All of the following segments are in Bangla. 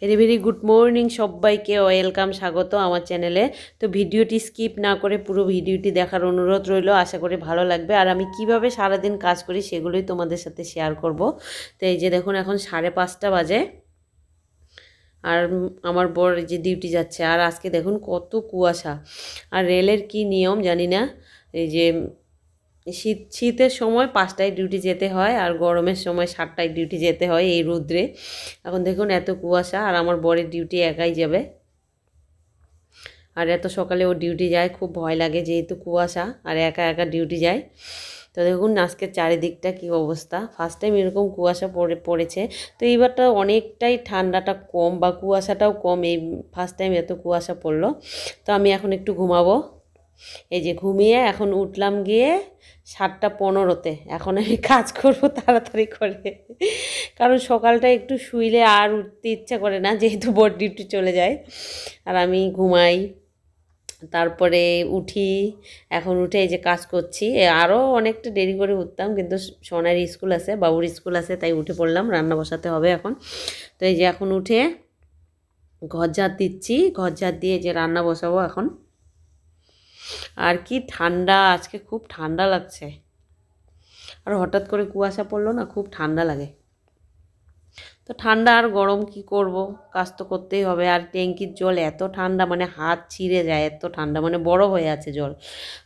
ভেরি ভেরি গুড মর্নিং সবাইকে ওয়েলকাম স্বাগত আমার চ্যানেলে তো ভিডিওটি স্কিপ না করে পুরো ভিডিওটি দেখার অনুরোধ রইল আশা করি ভালো লাগবে আর আমি কিভাবে সারাদিন কাজ করি সেগুলোই তোমাদের সাথে শেয়ার করব তো এই যে দেখুন এখন সাড়ে পাঁচটা বাজে আর আমার বর যে ডিউটি যাচ্ছে আর আজকে দেখুন কত কুয়াশা আর রেলের কি নিয়ম জানি না এই যে শীত শীতের সময় পাঁচটায় ডিউটি যেতে হয় আর গরমের সময় সাতটায় ডিউটি যেতে হয় এই রৌদ্রে এখন দেখুন এত কুয়াশা আর আমার বরের ডিউটি একাই যাবে আর এত সকালে ও ডিউটি যায় খুব ভয় লাগে যেহেতু কুয়াশা আর একা একা ডিউটি যায় তো দেখুন আজকের চারিদিকটা কি অবস্থা ফার্স্ট টাইম এরকম কুয়াশা পড়ে পড়েছে তো এইবারটা অনেকটাই ঠান্ডাটা কম বা কুয়াশাটাও কম এই ফার্স্ট টাইম এত কুয়াশা পড়লো তো আমি এখন একটু ঘুমাবো এই যে ঘুমিয়ে এখন উঠলাম গিয়ে সাতটা পনেরোতে এখন আমি কাজ করব তাড়াতাড়ি করে কারণ সকালটা একটু শুইলে আর উঠতে ইচ্ছা করে না যেহেতু বোর্ড ডিউটি চলে যায় আর আমি ঘুমাই তারপরে উঠি এখন উঠে এই যে কাজ করছি আরও অনেকটা দেরি করে উঠতাম কিন্তু সোনার স্কুল আছে বাবুর স্কুল আছে তাই উঠে পড়লাম রান্না বসাতে হবে এখন তো এই যে এখন উঠে ঘর ঝাঁত দিচ্ছি ঘর ঝাঁত দিয়ে যে রান্না বসাবো এখন আর কি ঠান্ডা আজকে খুব ঠান্ডা লাগছে আর হঠাৎ করে কুয়াশা পড়লো না খুব ঠান্ডা লাগে তো ঠান্ডা আর গরম কি করব কাজ তো করতেই হবে আর ট্যাঙ্কির জল এত ঠান্ডা মানে হাত ছিঁড়ে যায় এত ঠান্ডা মানে বড় হয়ে আছে জল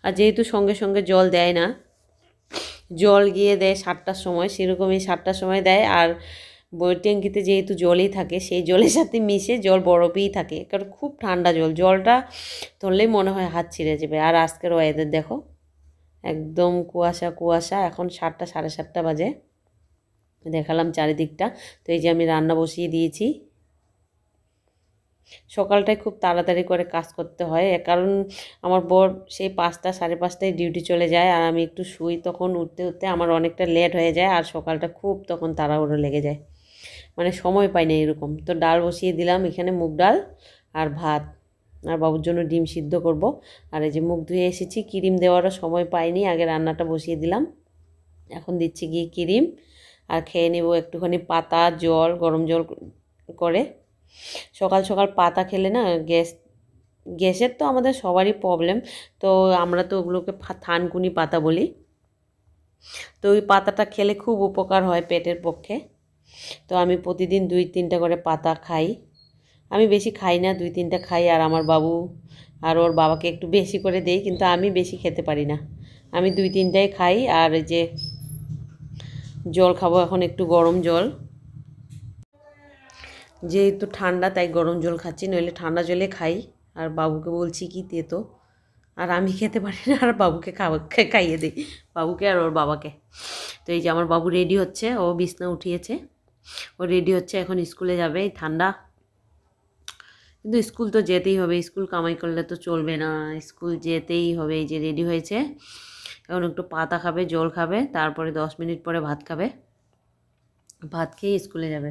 আর যেহেতু সঙ্গে সঙ্গে জল দেয় না জল গিয়ে দেয় সাতটার সময় সেরকমই সাতটার সময় দেয় আর বইয়ের ট্যাঙ্কিতে যেহেতু জলই থাকে সেই জলের সাথে মিশে জল বরফেই থাকে কারণ খুব ঠান্ডা জল জলটা ধরলেই মনে হয় হাত ছিঁড়ে যাবে আর আজকের ওয়েদার দেখো একদম কুয়াশা কুয়াশা এখন সাতটা সাড়ে সাতটা বাজে দেখালাম চারিদিকটা তো এই যে আমি রান্না বসিয়ে দিয়েছি সকালটায় খুব তাড়াতাড়ি করে কাজ করতে হয় কারণ আমার বর সেই পাঁচটা সাড়ে পাঁচটায় ডিউটি চলে যায় আর আমি একটু শুই তখন উঠতে উঠতে আমার অনেকটা লেট হয়ে যায় আর সকালটা খুব তখন তাড়াহুড়ো লেগে যায় মানে সময় পাই না এরকম তো ডাল বসিয়ে দিলাম এখানে মুগ ডাল আর ভাত আর বাবুর জন্য ডিম সিদ্ধ করব আর এই যে মুখ ধুয়ে এসেছি ক্রিম দেওয়ারও সময় পাইনি আগে রান্নাটা বসিয়ে দিলাম এখন দিচ্ছি গিয়ে ক্রিম আর খেয়ে নেব একটুখানি পাতা জল গরম জল করে সকাল সকাল পাতা খেলে না গ্যাস গ্যাসের তো আমাদের সবারই প্রবলেম তো আমরা তো ওগুলোকে থানকুনি পাতা বলি তো ওই পাতাটা খেলে খুব উপকার হয় পেটের পক্ষে তো আমি প্রতিদিন দুই তিনটা করে পাতা খাই আমি বেশি খাই না দুই তিনটা খাই আর আমার বাবু আর ওর বাবাকে একটু বেশি করে দেই কিন্তু আমি বেশি খেতে পারি না আমি দুই তিনটাই খাই আর যে জল খাবো এখন একটু গরম জল যেহেতু ঠান্ডা তাই গরম জল খাচ্ছি নইলে ঠান্ডা জলে খাই আর বাবুকে বলছি কি তেতো আর আমি খেতে পারি না আর বাবুকে খাওয়া খাইয়ে দিই বাবুকে আর ওর বাবাকে তো এই যে আমার বাবু রেডি হচ্ছে ও বিছনা উঠিয়েছে ও রেডি হচ্ছে এখন স্কুলে যাবে এই ঠান্ডা কিন্তু স্কুল তো যেতেই হবে স্কুল কামাই করলে তো চলবে না স্কুল যেতেই হবে এই যে রেডি হয়েছে এখন একটু পাতা খাবে জল খাবে তারপরে দশ মিনিট পরে ভাত খাবে ভাত খেয়ে স্কুলে যাবে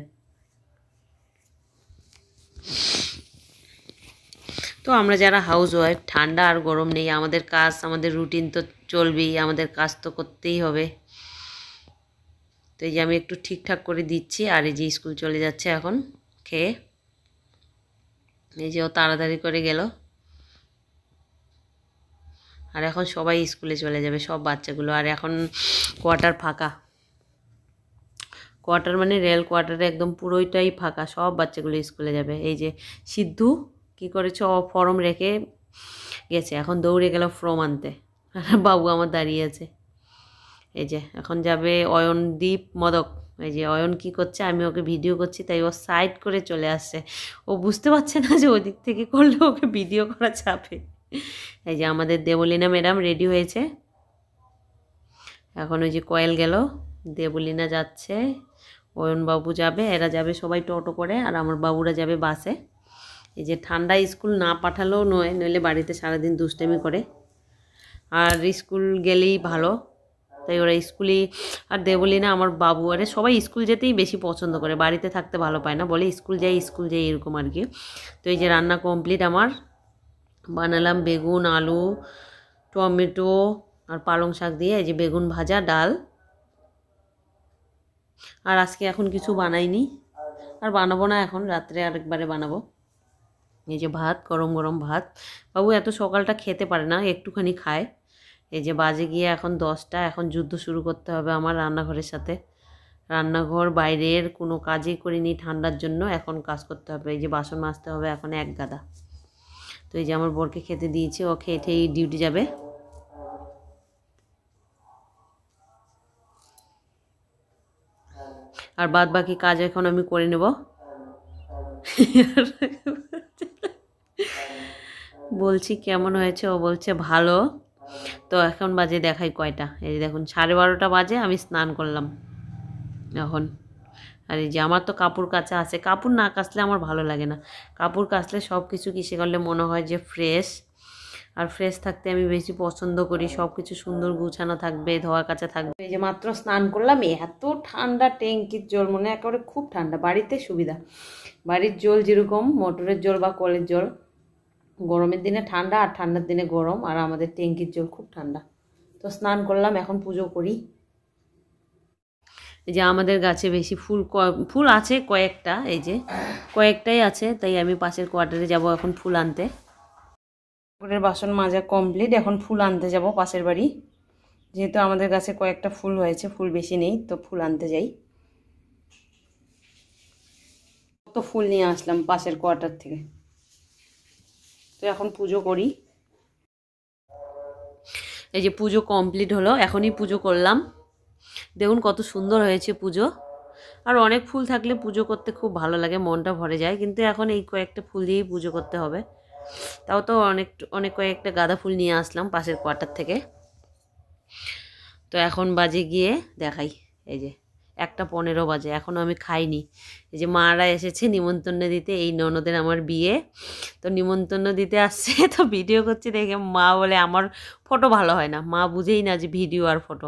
তো আমরা যারা হাউস ওয়াইফ ঠান্ডা আর গরম নেই আমাদের কাজ আমাদের রুটিন তো চলবেই আমাদের কাজ তো করতেই হবে তো এই যে আমি একটু ঠিকঠাক করে দিচ্ছি আর এই যে স্কুল চলে যাচ্ছে এখন খেয়ে এই যে ও তাড়াতাড়ি করে গেল আর এখন সবাই স্কুলে চলে যাবে সব বাচ্চাগুলো আর এখন কোয়ার্টার ফাঁকা কোয়ার্টার মানে রেল কোয়ার্টারে একদম পুরোটাই ফাঁকা সব বাচ্চাগুলো স্কুলে যাবে এই যে সিদ্ধু কি করেছে অ ফর্ম রেখে গেছে এখন দৌড়ে গেল ফর্ম আনতে বাবু আমার দাঁড়িয়ে আছে এই যে এখন যাবে অয়নদীপ মদক এই যে অয়ন কি করছে আমি ওকে ভিডিও করছি তাই ও সাইড করে চলে আসছে ও বুঝতে পারছে না যে ওদিক থেকে করলে ওকে ভিডিও করা চাপে এই যে আমাদের দেবলীনা ম্যাডাম রেডি হয়েছে এখন ওই যে কয়েল গেল দেবলীনা যাচ্ছে অয়নবাবু যাবে এরা যাবে সবাই টোটো করে আর আমার বাবুরা যাবে বাসে এই যে ঠান্ডা স্কুল না পাঠালেও নয় নইলে বাড়িতে সারাদিন দুষ্টামি করে আর স্কুল গেলেই ভালো তাই ওরা স্কুলে আর দেবলি না আমার বাবু আরে সবাই স্কুল যেতেই বেশি পছন্দ করে বাড়িতে থাকতে ভালো পায় না বলে স্কুল যাই স্কুল যাই এরকম আর কি তো এই যে রান্না কমপ্লিট আমার বানালাম বেগুন আলু টমেটো আর পালং শাক দিয়ে এই যে বেগুন ভাজা ডাল আর আজকে এখন কিছু বানাইনি আর বানাবো না এখন রাত্রে আরেকবারে বানাবো এই যে ভাত গরম গরম ভাত বাবু এত সকালটা খেতে পারে না একটুখানি খায় এই যে বাজে গিয়ে এখন দশটা এখন যুদ্ধ শুরু করতে হবে আমার রান্নাঘরের সাথে রান্নাঘর বাইরের কোনো কাজই করিনি ঠান্ডার জন্য এখন কাজ করতে হবে এই যে বাসন মাজতে হবে এখন এক গাদা তো এই যে আমার বরকে খেতে দিয়েছে ও খেয়ে ডিউটি যাবে আর বাদ বাকি কাজ এখন আমি করে নেব বলছি কেমন হয়েছে ও বলছে ভালো তো এখন বাজে দেখাই কয়টা এই যে দেখুন সাড়ে বারোটা বাজে আমি স্নান করলাম এখন আর এই যে আমার তো কাপড় কাচা আছে কাপড় না কাচলে আমার ভালো লাগে না কাপড় কাচলে সব কিছু কিসে করলে মনে হয় যে ফ্রেশ আর ফ্রেশ থাকতে আমি বেশি পছন্দ করি সব কিছু সুন্দর গুছানো থাকবে ধোয়া কাচা থাকবে এই যে মাত্র স্নান করলাম এত ঠান্ডা ট্যাঙ্কির জল মনে একেবারে খুব ঠান্ডা বাড়িতে সুবিধা বাড়ির জল যেরকম মোটরের জল বা কলের জল গরমের দিনে ঠান্ডা আর ঠান্ডার দিনে গরম আর আমাদের ট্যাঙ্কির জল খুব ঠান্ডা তো স্নান করলাম এখন পুজো করি এই যে আমাদের গাছে বেশি ফুল ফুল আছে কয়েকটা এই যে কয়েকটাই আছে তাই আমি পাশের কোয়ার্টারে যাব এখন ফুল আনতে ঠাকুরের বাসন মাজা কমপ্লিট এখন ফুল আনতে যাব পাশের বাড়ি যেহেতু আমাদের গাছে কয়েকটা ফুল হয়েছে ফুল বেশি নেই তো ফুল আনতে যাই তো ফুল নিয়ে আসলাম পাশের কোয়ার্টার থেকে তো এখন পুজো করি এই যে পুজো কমপ্লিট হলো এখনই পুজো করলাম দেখুন কত সুন্দর হয়েছে পুজো আর অনেক ফুল থাকলে পুজো করতে খুব ভালো লাগে মনটা ভরে যায় কিন্তু এখন এই কয়েকটা ফুল দিয়েই পুজো করতে হবে তাও তো অনেক অনেক কয়েকটা গাঁদা ফুল নিয়ে আসলাম পাশের কোয়ার্টার থেকে তো এখন বাজে গিয়ে দেখাই এই যে একটা পনেরো বাজে এখনও আমি খাইনি এই যে মারা এসেছে নিমন্ত্রণ দিতে এই ননদের আমার বিয়ে তো নিমন্ত্রণ দিতে আসছে তো ভিডিও করছে দেখে মা বলে আমার ফটো ভালো হয় না মা বুঝেই না যে ভিডিও আর ফটো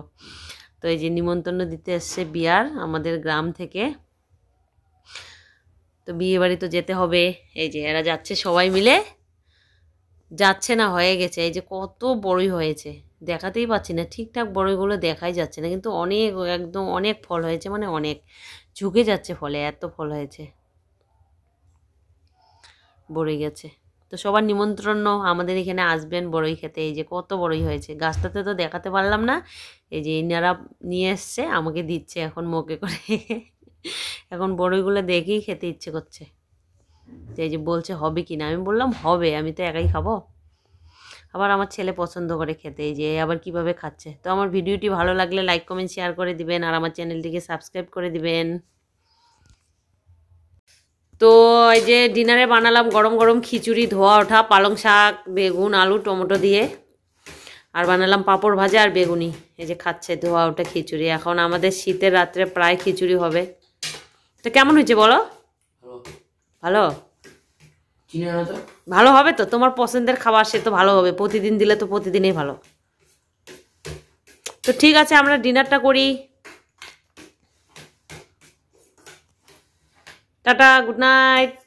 তো এই যে নিমন্ত্রণ দিতে আসছে বিয়ার আমাদের গ্রাম থেকে তো বিয়ে বাড়ি তো যেতে হবে এই যে এরা যাচ্ছে সবাই মিলে যাচ্ছে না হয়ে গেছে এই যে কত বড়ই হয়েছে দেখাতেই পাচ্ছি না ঠিকঠাক বড়গুলো দেখাই যাচ্ছে না কিন্তু অনেক একদম অনেক ফল হয়েছে মানে অনেক ঝুঁকে যাচ্ছে ফলে এত ফল হয়েছে বড়ই গেছে তো সবার নিমন্ত্রণ আমাদের এখানে আসবেন বড়ই খেতে এই যে কত বড়ই হয়েছে গাছটাতে তো দেখাতে পারলাম না এই যে ইনারা নিয়ে এসছে আমাকে দিচ্ছে এখন মোকে করে এখন বড়ইগুলো দেখেই খেতে ইচ্ছে করছে এই যে বলছে হবে কি না আমি বললাম হবে আমি তো একাই খাবো আবার আমার ছেলে পছন্দ করে খেতে যে আবার কিভাবে খাচ্ছে তো আমার ভিডিওটি ভালো লাগলে লাইক কমেন্ট শেয়ার করে দিবেন আর আমার চ্যানেলটিকে সাবস্ক্রাইব করে দিবেন তো এই যে ডিনারে বানালাম গরম গরম খিচুড়ি ধোয়া ওঠা পালং শাক বেগুন আলু টমেটো দিয়ে আর বানালাম পাঁপড় ভাজা আর বেগুনি এই যে খাচ্ছে ধোয়া ওটা খিচুড়ি এখন আমাদের শীতের রাত্রে প্রায় খিচুড়ি হবে তো কেমন হয়েছে বলো ভালো ভালো হবে তো তোমার পছন্দের খাবার সে তো ভালো হবে প্রতিদিন দিলে তো প্রতিদিনই ভালো তো ঠিক আছে আমরা ডিনারটা করি টাটা গুড নাইট